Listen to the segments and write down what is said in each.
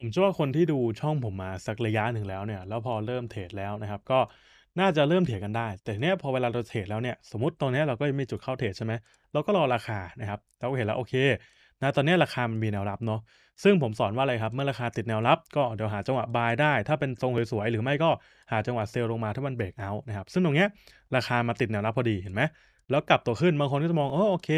ผมเชื่อว่าคนที่ดูช่องผมมาสักระยะหนึ่งแล้วเนี่ยแล้วพอเริ่มเทรดแล้วนะครับก็น่าจะเริ่มเทรดกันได้ แต่เนี้ยพอเวลาเราเทรดแล้วเนี่ยสมมติตอนนี้ยเราก็ยังไม่ีจุดเข้าเทรดใช่ไหมเราก็รอราคานะครับเราก็เห็นแล้วโอเคนะตอนนี้ราคามันมีแนวรับเนาะซึ่งผมสอนว่าอะไรครับเมื่อราคาติดแนวรับก็เดี๋ยวหาจังหวะบายได้ ถ้าเป็นทรงสวยๆหรือไม่ก็หาจังหวะเซลลลงมาถ้ามันเบรกเอานะครับซึ่งตรงเนี้ยราคามาติดแนวรับพอดีเห็นไหมแล้วกลับตัวขึ้นบางคน ก็จะมองโอโอเค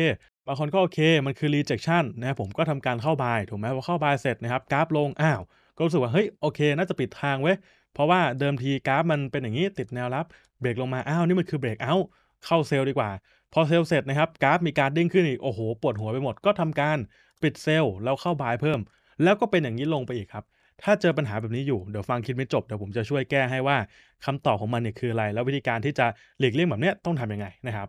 บางคนก็โอเค มันคือ rejection นะครับผมก็ทำการเข้าบายถูกไหมพอเข้าบายเสร็จนะครับกราฟลง อ้าว ก็รู้สึกว่า เฮ้ย โอเคน่าจะปิดทางเว้ย เพราะว่าเดิมทีกราฟมันเป็นอย่างนี้ติดแนวรับเบรกลงมา อ้าว นี่มันคือเบรกเอาเข้าเซลล์ดีกว่า พอเซลล์เสร็จนะครับกราฟมีการดิ้งขึ้นอีก โอ้โห ปวดหัวไปหมด ก็ทำการปิดเซลล์ แล้วเข้าบายเพิ่ม แล้วก็เป็นอย่างนี้ลงไปอีกครับถ้าเจอปัญหาแบบนี้อยู่เดี๋ยวฟังคิดไม่จบเดี๋ยวผมจะช่วยแก้ให้ว่า คำตอบของมันเนี่ยคืออะไร แล้ววิธีการที่จะหลีกเลี่ยงแบบเนี้ยต้องทํำยังไงนะครับ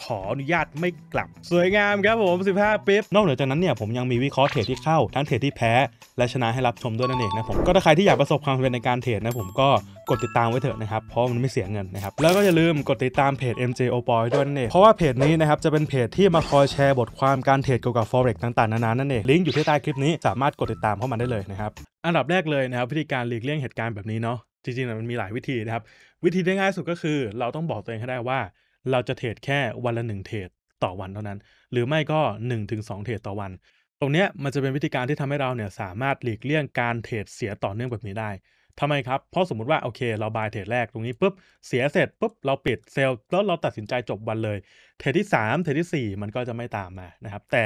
ขออนุญาตไม่กลับ สวยงามครับผม 15ปิ๊บนอกเหนือจากนั้นเนี่ยผมยังมีวิเคราะห์เทรดที่เข้าทั้งเทรดที่แพ้ และชนะให้รับชมด้วยนั่นเองนะผม ก็ถ้าใครที่อยากประสบความสำเร็จในการเทรดนะผมก็กดติดตามไว้เถอะนะครับ เพราะมันไม่เสียเงินนะครับ แล้วก็อย่าลืมกดติดตามเพจ MJ o p o y ด้วยนั่นเองเพราะว่าเพจนี้นะครับจะเป็นเพจที่มาคอยแชร์บทความการเทรดเกี่ยวกับ forex ต่างๆ นานานั่นเองลิงก์อยู่ที่ใต้คลิปนี้สามารถกดติดตามเข้ามาได้เลยนะครับอันดับแรกเลยนะครับวิธีการหลีกเลี่ยงเหตุการณ์แบบนี้เนาะจริงๆมันมีหลายวิธีนะครับวิธีที่ง่ายสุดก็คือเราต้องบอกตัวเองให้ได้ว่าเราจะเทรดแค่วันละ 1 เทรดต่อวันเท่านั้น หรือไม่ก็ 1-2 เทรดต่อวันตรงนี้มันจะเป็นวิธีการที่ทำให้เราเนี่ยสามารถหลีกเลี่ยงการเทรดเสียต่อเนื่องแบบนี้ได้ทำไมครับ เพราะสมมติว่าโอเคเราบายเทรดแรกตรงนี้ปุ๊บเสียเสร็จปุ๊บ เราปิดเซลล์แล้วเราตัดสินใจจบวันเลย เทรดที่ 3 เทรดที่ 4 มันก็จะไม่ตามมานะครับแต่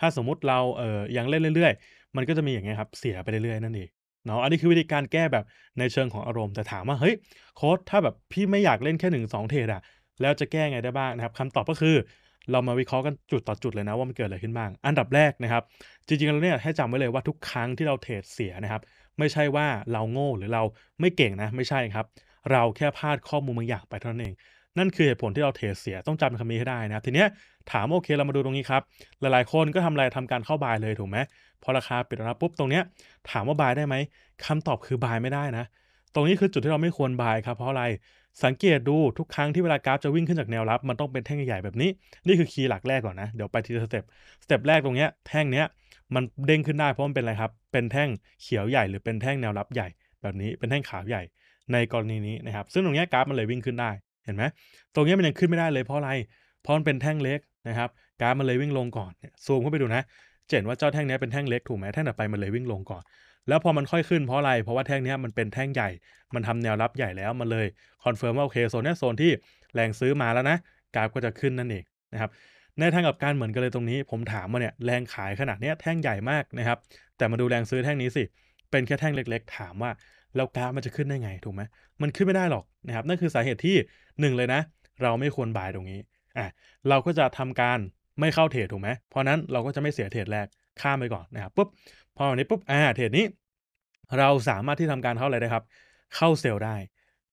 ถ้าสมมุติเราเอ่อยังเล่นเรื่อยๆมันก็จะมีอย่างไงครับเสียไปเรื่อยๆนั่นเองเนาะอันนี้คือวิธีการแก้แบบในเชิงของอารมณ์แต่ถามว่าเฮ้ยโค้ดถ้าแบบพี่ไม่อยากเล่นแค่1 2เทรดอะแล้วจะแก้ไงได้บ้างนะครับคำตอบก็คือ เรามาวิเคราะห์กันจุดต่อจุดเลยนะ ว่ามันเกิดอะไรขึ้นบ้าง อันดับแรกนะครับ จริงๆแล้วเนี่ยให้จำไว้เลยว่าทุกครั้งที่เราเทรดเสียนะครับไม่ใช่ว่าเราโง่หรือเราไม่เก่งนะ ไม่ใช่ครับเราแค่พลาดข้อมูลบางอย่างไปเท่านั้นเอง นั่นคือเหตุผลที่เราเทรดเสียต้องจำคำนี้ให้ได้นะทีเนี้ยถามโอเคเรามาดูตรงนี้ครับหลายๆคนก็ทำอะไรทำการเข้าบายเลยถูกไหมพอราคาปิดรับปุ๊บตรงเนี้ยถามว่าบายได้ไหมคำตอบคือบายไม่ได้นะ ตรงนี้คือจุดที่เราไม่ควรบายครับเพราะอะไรสังเกตดูทุกครั้งที่เวลากราฟจะวิ่งขึ้นจากแนวรับ มันต้องเป็นแท่งใหญ่ๆแบบนี้นี่คือคีย์หลักแรกก่อนนะเดี๋ยวไปทีละสเต็ปสเต็ปแรกตรงเนี้ยแท่งเนี้ยมันเด้งขึ้นได้เพราะมันเป็นอะไรครับเป็นแท่งเขียวใหญ่หรือเป็นแท่งแนวรับใหญ่ แบบนี้เป็นแท่งขาวใหญ่ในกรณีนี้นะครับซึ่งตรงนี้กราฟมันเลยวิ่งขึ้นได้เห็นไหมตรงนี้มันยังขึ้นไม่ได้เลยเพราะอะไรเพราะมันเป็นแท่งเล็กนะครับกราฟมันเลยวิ่งลงก่อนซูมเข้าไปดูนะเจนว่าเจ้าแท่งนี้เป็นแท่งเล็กถูกไหมแท่งต่อไปมันเลยวิ่งลงก่อนแล้วพอมันค่อยขึ้นเพราะอะไร เพราะว่าแท่งนี้มันเป็นแท่งใหญ่ มันทำแนวรับใหญ่แล้วมันเลยคอนเฟิร์มว่าโอเคโซนนี้โซนที่แรงซื้อมาแล้วนะกราฟก็จะขึ้นนั่นเองนะครับในทางกับการเหมือนกันเลยตรงนี้ ผมถามว่าเนี่ยแรงขายขนาดนี้แท่งใหญ่มากนะครับแต่มาดูแรงซื้อแท่งนี้สิเป็นแค่แท่งเล็ก ๆ ถามว่าแล้วกราฟมันจะขึ้นได้ไงถูกไหมมันขึ้นไม่ได้หรอกนะครับนั่นคือสาเหตุที่1เลยนะเราไม่ควรบายตรงนี้อ่ะเราก็จะทำการไม่เข้าเทรดถูกไหมเพราะนั้นเราก็จะไม่เสียเทรดแรกข้ามไปก่อนนะครับปุ๊บพอแบบนี้ปุ๊บอ่าเทรดนี้ เราสามารถที่ทำการเข้าไรได้ครับ เข้าเซลล์ได้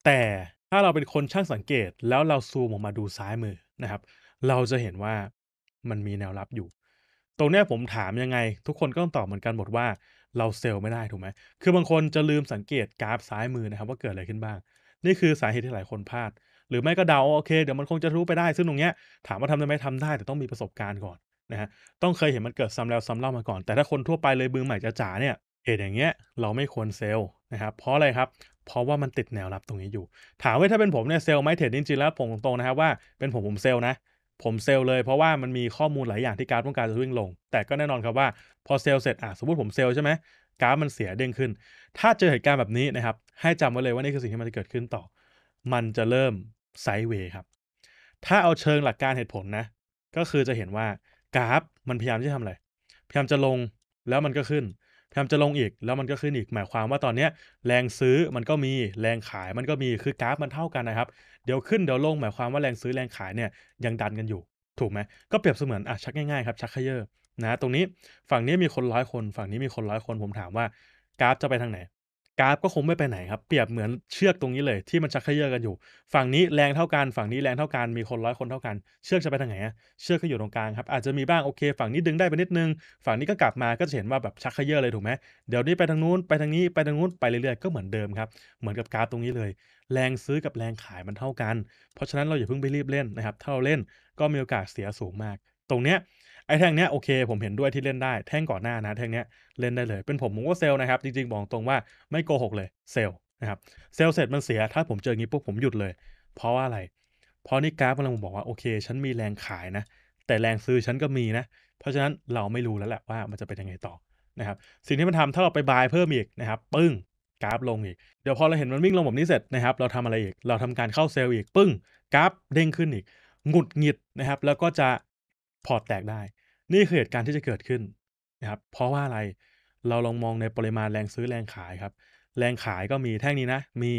แต่ถ้าเราเป็นคนช่างสังเกต แล้วเราซูมออกมาดูซ้ายมือนะครับ เราจะเห็นว่ามันมีแนวรับอยู่ ตรงนี้ผมถามยังไง ทุกคนก็ต้องตอบเหมือนกันหมดว่า เราเซลล์ไม่ได้ถูกไหมคือบางคนจะลืมสังเกตกราฟซ้ายมือนะครับ ว่าเกิดอะไรขึ้นบ้าง นี่คือสาเหตุที่หลายคนพลาด หรือไม่ก็เดาโอเคเดี๋ยวมันคงจะรู้ไปได้ซึ่งตรงเนี้ยถามว่าทำได้ไหมทำได้ แต่ต้องมีประสบการณ์ก่อนนะฮะต้องเคยเห็นมันเกิดซ้ำแล้วซ้ำเล่ามาก่อน แต่ถ้าคนทั่วไปเลยมือใหม่จ๋าเนี่ย เหตุอย่างเงี้ยเราไม่ควรเซลล์นะครับ เพราะอะไรครับ เพราะว่ามันติดแนวรับตรงนี้อยู่ ถามว่าถ้าเป็นผมเนี่ยเซลล์ไหมเทรดจริงๆแล้วผมตรงนะครับว่าเป็นผมผมเซลล์นะ ผมเซลล์เลย เพราะว่ามันมีข้อมูลหลายอย่างที่การต้องการจะวิ่งลง แต่ก็แน่นอนครับว่าพอเซลล์เสร็จอ่ะสมมติผมเซลล์ใช่ไหมกราฟมันเสียเด้งขึ้น ถ้าเจอเหตุการณ์แบบนี้นะครับให้จำไว้เลยว่านี่คือสิ่งที่มันจะเกิดขึ้นต่อ มันจะเริ่มไซด์เวย์ครับ ถ้าเอาเชิงหลักการเหตุผลนะก็คือจะเห็นว่ากราฟมันพยายามจะทำอะไรพยายามจะลงแล้วมันก็ขึ้นพยายามจะลงอีกแล้วมันก็ขึ้นอีกหมายความว่าตอนนี้แรงซื้อมันก็มีแรงขายมันก็มีคือกราฟมันเท่ากันนะครับเดี๋ยวขึ้นเดี๋ยวลงหมายความว่าแรงซื้อแรงขายเนี่ยยังดันกันอยู่ถูกไหมก็เปรียบเสมือนอ่ะชักง่ายๆครับชักเขยอนะตรงนี้ฝั่งนี้มีคนร้อยคน ฝั่งนี้มีคนร้อยคนผมถามว่ากราฟจะไปทางไหนกราฟก็คงไม่ไปไหนครับ เปรียบเหมือนเชือกตรงนี้เลย ที่มันชักเขยื้อกันอยู่ ฝั่งนี้แรงเท่ากันฝั่งนี้แรงเท่ากันมีคนร้อยคนเท่ากัน เชือกจะไปทางไหนเชือกก็อยู่ตรงกลางครับอาจจะมีบ้างโอเค ฝั่งนี้ดึงได้ไปนิดนึง ฝั่งนี้ก็กลับมาก็จะเห็นว่าแบบชักเขยื้อเลยถูกไหมเดี๋ยวนี้ไปทางนู้นไปทางนี้ไปทางนู้นไปเรื่อยๆก็เหมือนเดิมครับเหมือนกับกราฟตรงนี้เลย แรงซื้อกับแรงขายมันเท่ากันเพราะฉะนั้นเราอย่าเพิ่งไปรีบเล่นนะครับถ้าเราเล่นก็มีโอกาสเสียสูงมาก ตรงเนี้ยไอ้แท่งเนี้ยโอเคผมเห็นด้วยที่เล่นได้แท่งก่อนหน้านะแท่งเนี้ยเล่นได้เลย เป็นผมผมก็เซลนะครับ จริงๆ บอกตรงว่าไม่โกหกเลยเซลนะครับเซลเสร็จมันเสีย ถ้าผมเจองี้ปุ๊บผมหยุดเลย เพราะว่าอะไรเพราะนี่กราฟกำลังบอกว่าโอเค ฉันมีแรงขายนะ แต่แรงซื้อฉันก็มีนะ เพราะฉะนั้นเราไม่รู้แล้วแหละว่ามันจะเป็นยังไงต่อนะครับสิ่งที่มันทำถ้าเราไปบายเพิ่มอีกนะครับปึ้งกราฟ ลงอีกเดี๋ยวพอเราเห็นมันวิ่งลงแบบนี้เสร็จนะครับเราทำอะไรอีกเราทำการเข้าเซลล์อีกปึ้งกราฟเด้งขึ้นอีกหงุดหงิดนะครับแล้วก็จะพอร์ตแตกได้นี่คือเหตุการณ์ที่จะเกิดขึ้นนะครับ เพราะว่าอะไร เราลองมองในปริมาณแรงซื้อแรงขายครับ แรงขายก็มีแท่งนี้นะ มี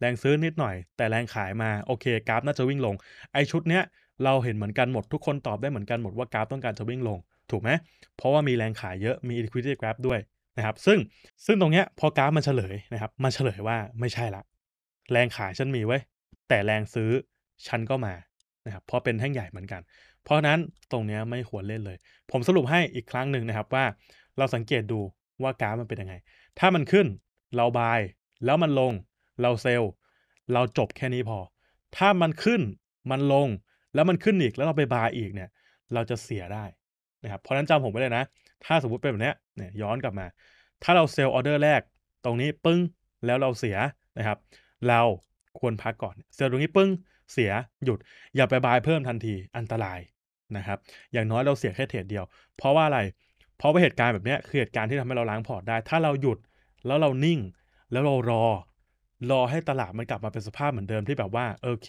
แรงซื้อนิดหน่อย แต่แรงขายมาโอเคกราฟน่าจะวิ่งลง ไอชุดเนี้ยเราเห็นเหมือนกันหมดทุกคนตอบได้เหมือนกันหมดว่ากราฟต้องการจะวิ่งลง ถูกไหมเพราะว่ามีแรงขายเยอะมี liquidity grab ด้วยนะครับ ซึ่งซึ่งตรงเนี้ยพอกราฟมันเฉลยนะครับ มันเฉลยว่าไม่ใช่ละ แรงขายฉันมีไว้แต่แรงซื้อฉันก็มานะครับเพราะเป็นแท่งใหญ่เหมือนกันเพราะนั้นตรงนี้ไม่ควรเล่นเลย ผมสรุปให้อีกครั้งหนึ่งนะครับว่าเราสังเกตดูว่ากราฟมันเป็นยังไง ถ้ามันขึ้น เราบายแล้วมันลง เราเซลเราจบแค่นี้พอ ถ้ามันขึ้นมันลง แล้วมันขึ้นอีกแล้วเราไปบายอีกเนี่ยเราจะเสียได้ นะครับ เพราะนั้นจำผมไว้เลยนะ ถ้าสมมติเป็นแบบนี้เนี่ยย้อนกลับมา ถ้าเราเซลออเดอร์แรกตรงนี้ปึ้งแล้วเราเสียนะครับ เราควรพักก่อนเซลตรงนี้ปึ้งเสียหยุดอย่าไปบายเพิ่มทันทีอันตรายนะครับอย่างน้อยเราเสียแค่เทรดเดียว เพราะว่าอะไรเพราะว่าเหตุการณ์แบบนี้คือเหตุการณ์ที่ทำให้เราล้างพอร์ตได้ ถ้าเราหยุดแล้วเรานิ่งแล้วเรารอ รอให้ตลาดมันกลับมาเป็นสภาพเหมือนเดิมที่แบบว่าโอเค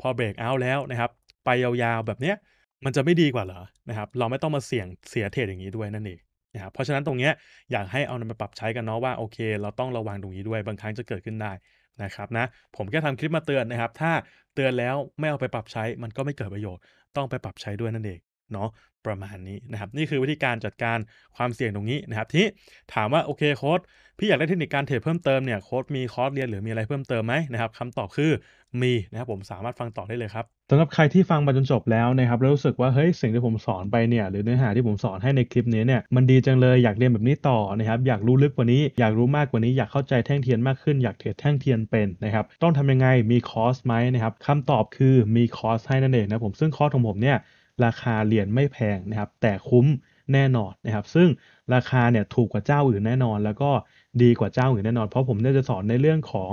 พอเบรกเอาแล้วนะครับ ไปยาวๆ แบบเนี้ยมันจะไม่ดีกว่าเหรอนะครับเราไม่ต้องมาเสี่ยงเสียเทรดอย่างนี้ด้วยนั่นเองนะครับเพราะฉะนั้นตรงเนี้ยอยากให้เอานำไปปรับใช้กันเนาะว่าโอเค เราต้องระวังตรงนี้ด้วยบางครั้งจะเกิดขึ้นได้นะครับนะผมแค่ทำคลิปมาเตือนนะครับถ้าเตือนแล้วไม่เอาไปปรับใช้ มันก็ไม่เกิดประโยชน์ ต้องไปปรับใช้ด้วยนั่นเองเนาะประมาณนี้นะครับนี่คือวิธีการจัดการความเสี่ยงตรงนี้นะครับที่ถามว่าโอเคโค้ดพี่อยากได้เทคนิคการเทรดเพิ่มเติมเนี่ยโค้ดมีคอร์สเรียนหรือมีอะไรเพิ่มเติมไหมนะครับคำตอบคือมีนะครับผมสามารถฟังต่อได้เลยครับสำหรับใครที่ฟังมาจนจบแล้วนะครับแล้วรู้สึกว่าเฮ้ยสิ่งที่ผมสอนไปเนี่ยหรือเนื้อหาที่ผมสอนให้ในคลิปนี้เนี่ยมันดีจังเลยอยากเรียนแบบนี้ต่อนะครับอยากรู้ลึกกว่านี้ อยากรู้มากกว่านี้อยากเข้าใจแท่งเทียนมากขึ้นอยากเทรดแท่งเทียนเป็นนะครับต้องทำยังไงมีคอร์สไหมนะครับคำตอบคือมีคอร์สให้นั่นเองนะผมซึ่งคอร์สของผมเนี่ยราคาเรียนไม่แพงนะครับแต่คุ้มแน่นอนนะครับซึ่งราคาเนี่ยถูกกว่าเจ้าอื่นแน่นอน แล้วก็ดีกว่าเจ้าอื่นแน่นอน เพราะผมเนี่ยจะสอนในเรื่องของ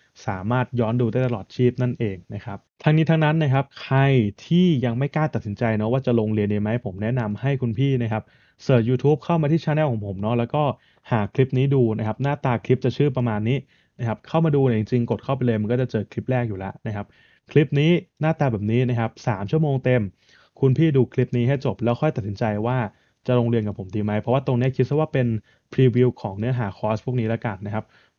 สามารถย้อนดูได้ตลอดชีพนั่นเองนะครับทั้งนี้ทั้งนั้นนะครับ ใครที่ยังไม่กล้าตัดสินใจเนาะว่าจะลงเรียนดีไหมผมแนะนำให้คุณพี่นะครับเสิร์ชยู u t u b e เข้ามาที่ช anel ของผมเนาะแล้วก็หาคลิปนี้ดูนะครับ หน้าตาคลิปจะชื่อประมาณนี้นะครับเข้ามาดูเนี่ยจริงๆ กดเข้าไปเลยมันก็จะเจอคลิปแรกอยู่แล้วนะครับ คลิปนี้หน้าตาแบบนี้นะครับสชั่วโมงเต็ม คุณพี่ดูคลิปนี้ให้จบ แล้วค่อยตัดสินใจว่าจะลงเรียนกับผมดีไหมเพราะว่าตรงนี้คิดซะว่าเป็นพรีวิวของเนื้อหาคอร์สพวกนี้แล้วกันนะครับ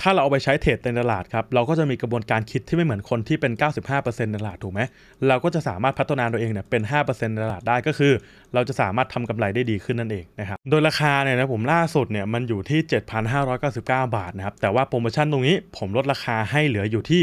ถ้าเราเอาไปใช้เทรดในตลาดครับ เราก็จะมีกระบวนการคิดที่ไม่เหมือนคนที่เป็น 95%ตลาดถูกไหม เราก็จะสามารถพัฒนาตัวเองเนี่ยเป็น 5%ตลาดได้ก็คือ เราจะสามารถทำกำไรได้ดีขึ้นนั่นเองนะครับ โดยราคาเนี่ยนะผมล่าสุดเนี่ยมันอยู่ที่ 7,599 บาทนะครับแต่ว่าโปรโมชั่นตรงนี้ผมลดราคาให้เหลืออยู่ที่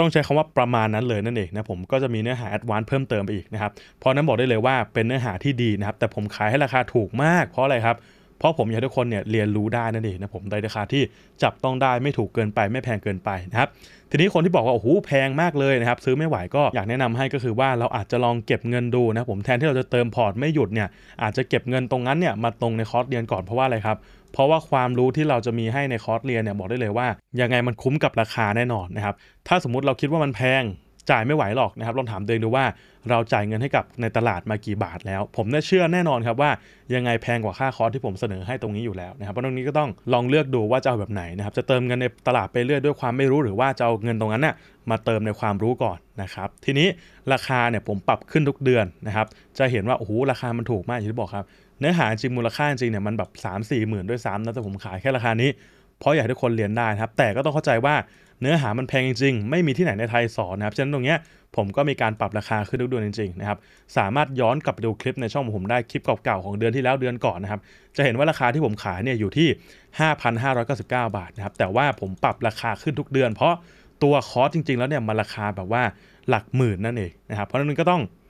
ต้องใช้คำว่าประมาณนั้นเลยนั่นเองนะผมก็จะมีเนื้อหาแอดวานซ์เพิ่มเติมไปอีกนะครับเพราะนั้นบอกได้เลยว่าเป็นเนื้อหาที่ดีนะครับแต่ผมขายให้ราคาถูกมาก เพราะอะไรครับ เพราะผมอยากให้ทุกคนเนี่ยเรียนรู้ได้นั่นเองนะผมในราคาที่จับต้องได้ไม่ถูกเกินไป ไม่แพงเกินไปนะครับทีนี้คนที่บอกว่าโอ้โหแพงมากเลยนะครับซื้อไม่ไหวก็อยากแนะนำให้ก็คือว่าเราอาจจะลองเก็บเงินดูนะผมแทนที่เราจะเติมพอร์ตไม่หยุดเนี่ยอาจจะเก็บเงินตรงนั้นเนี่ยมาตรงในคอร์สเรียนก่อนเพราะว่าอะไรครับเพราะว่าความรู้ที่เราจะมีให้ในคอร์สเรียนเนี่ยบอกได้เลยว่า ยังไงมันคุ้มกับราคาแน่นอนนะครับถ้าสมมติเราคิดว่ามันแพงจ่ายไม่ไหวหรอกนะครับลองถามตัวเองดูว่าเราจ่ายเงินให้กับในตลาดมากี่บาทแล้ว ผมเชื่อแน่นอนครับว่ายังไงแพงกว่าค่าคอร์สที่ผมเสนอให้ตรงนี้อยู่แล้วนะครับเพราะตรงนี้ก็ต้องลองเลือกดูว่าจะเอาแบบไหนนะครับจะเติมเงินในตลาดไปเรื่อยด้วย ความไม่รู้หรือว่าจะเอาเงินตรงนั้นนะ่ยมาเติมในความรู้ก่อนนะครับทีนี้ราคาเนี่ยผมปรับขึ้นทุกเดือนนะครับจะเห็นว่าโอ้โหราคามันถูกมากอย่างที่บอกครับเนื้อหาจริงมูลค่าจริงเนี่ยมันแบบ3 4หมื่นด้วยซ้ำนะแต่ผมขายแค่ราคานี้เพราะอยากให้ทุกคนเรียนได้นะครับ แต่ก็ต้องเข้าใจว่าเนื้อหามันแพงจริง ๆ ไม่มีที่ไหนในไทยสอนนะครับฉะนั้นตรงเนี้ยผมก็มีการปรับราคาขึ้นทุกเดือนจริงๆนะครับสามารถย้อนกลับไปดูคลิปในช่องของผมได้คลิปเก่าๆของเดือนที่แล้วเดือนก่อนนะครับจะเห็นว่าราคาที่ผมขายเนี่ยอยู่ที่ 5,599 บาทนะครับแต่ว่าผมปรับราคาขึ้นทุกเดือน เพราะตัวคอร์สจริง ๆแล้วเนี่ยมันราคาแบบว่าหลักหมื่นนั่นเองนะครับเพราะนั้นก็ต้อง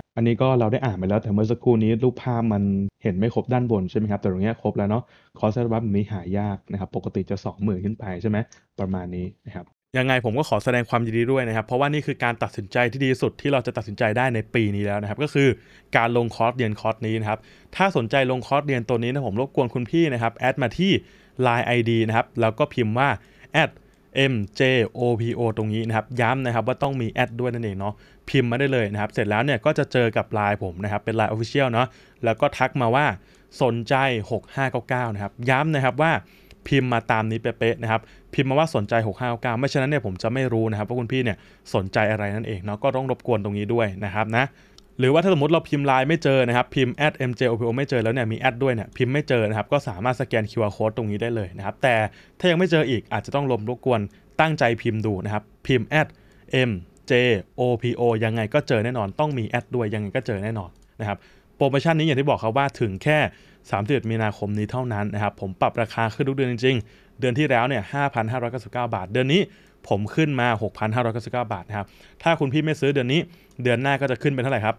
ับอันนี้ก็เราได้อ่านไปแล้วแต่เมื่อสักครู่นี้รูปภาพมันเห็นไม่ครบด้านบนใช่ไหมครับแต่ตรงนี้ครบแล้วเนาะคอร์สบัฟนี้หายากนะครับปกติจะ2มื่นขึ้นไปใช่ไหมประมาณนี้นะครับยังไงผมก็ขอแสดงความยินดีด้วยนะครับ เพราะว่านี่คือการตัดสินใจที่ดีสุดที่เราจะตัดสินใจได้ในปีนี้แล้วนะครับก็คือการลงคอร์สเรียนคอร์สนี้นะครับถ้าสนใจลงคอร์สเรียนตัวนี้นะผมรบกวนคุณพี่นะครับแอดมาที่ Line ID นะครับแล้วก็พิมพ์ว่า a ด M J O P O ตรงนี้นะครับ ย้ำนะครับว่าต้องมีแอดด้วยนั่นเองเนาะพิมพ์มาได้เลยนะครับเสร็จแล้วเนี่ยก็จะเจอกับไลน์ผมนะครับเป็นไลน์ Official เนาะแล้วก็ทักมาว่าสนใจ 6599นะครับย้ำนะครับว่าพิมพ์มาตามนี้เป๊ะๆนะครับพิมพ์มาว่าสนใจ 6599ไม่ฉะนั้นเนี่ยผมจะไม่รู้นะครับว่า คุณพี่เนี่ยสนใจอะไรนั่นเองเนาะก็ต้องรบกวนตรงนี้ด้วยนะครับนะหรือว่าถ้าสมมติเราพิมพ์ไลน์ไม่เจอนะครับพิมพ์ a mjopo ไม่เจอแล้วเนี่ยมีแอดด้วยเนี่ยพิมพ์ไม่เจอนะครับก็สามารถสแกน QR code ตรงนี้ได้เลยนะครับแต่ถ้ายังไม่เจออีกอาจจะต้องลมรบกวนตั้งใจพิมพ์ดูนะครับพิมพ์ a mjopo ยังไงก็เจอแน่นอน ต้องมีแอดด้วยยังไงก็เจอแน่นอนนะครับโปรโมชั่นนี้อย่างที่บอกครับว่าถึงแค่ 31 มีนาคมนี้เท่านั้นนะครับผมปรับราคาขึ้นทุกเดือนจริงๆ เดือนที่แล้วเนี่ย 5,599 บาท เดือนนี้ ผมขึ้นมา 6,599 บาทนะครับถ้าคุณพี่ไม่ซื้อเดือนนี้เดือนหน้าก็จะขึ้นเป็นเท่าไหร่ครับ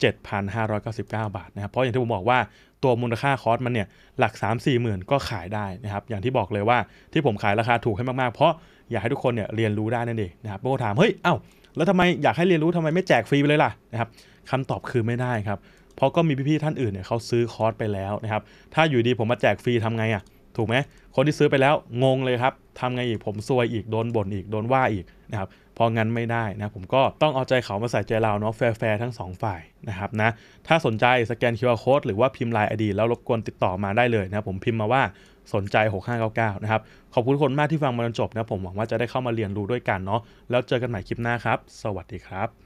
7,599 บาทนะครับ เพราะอย่างที่ผมบอกว่าตัวมูลค่าคอร์สมันเนี่ย หลัก 3 4มหมื่นก็ขายได้นะครับ อย่างที่บอกเลยว่าที่ผมขายราคาถูกให้มากๆ เพราะอยากให้ทุกคนเนี่ยเรียนรู้ได้นั่นเองนะครับบางคนถามเฮ้ยเอ้าแล้วทำไมอยากให้เรียนรู้ทำไมไม่แจกฟรีไปเลยล่ะนะครับคำตอบคือไม่ได้ครับ เพราะก็มีพี่ๆท่านอื่นเนี่ยเขาซื้อคอร์สไปแล้วนะครับถ้าอยู่ดีผมมาแจกฟรีทำไงอะ่ะถูกไหมคนที่ซื้อไปแล้วงงเลยครับทำไงอีกผมซวยอีกโดนบ่นอีกโดนว่าอีกนะครับพองั้นไม่ได้นะผมก็ต้องเอาใจเขามาใส่ใจเราเนาะแฟร์ ๆ ทั้ง 2 ฝ่ายนะครับนะถ้าสนใจสแกน QR Code หรือว่าพิมพ์ลายอดีตแล้วรบกวนติดต่อมาได้เลยนะผมพิมพ์มาว่าสนใจ 6599 นะครับ ขอบคุณคนมากที่ฟังมาจนจบนะผมหวังว่าจะได้เข้ามาเรียนรู้ด้วยกันเนาะแล้วเจอกันใหม่คลิปหน้าครับ สวัสดีครับ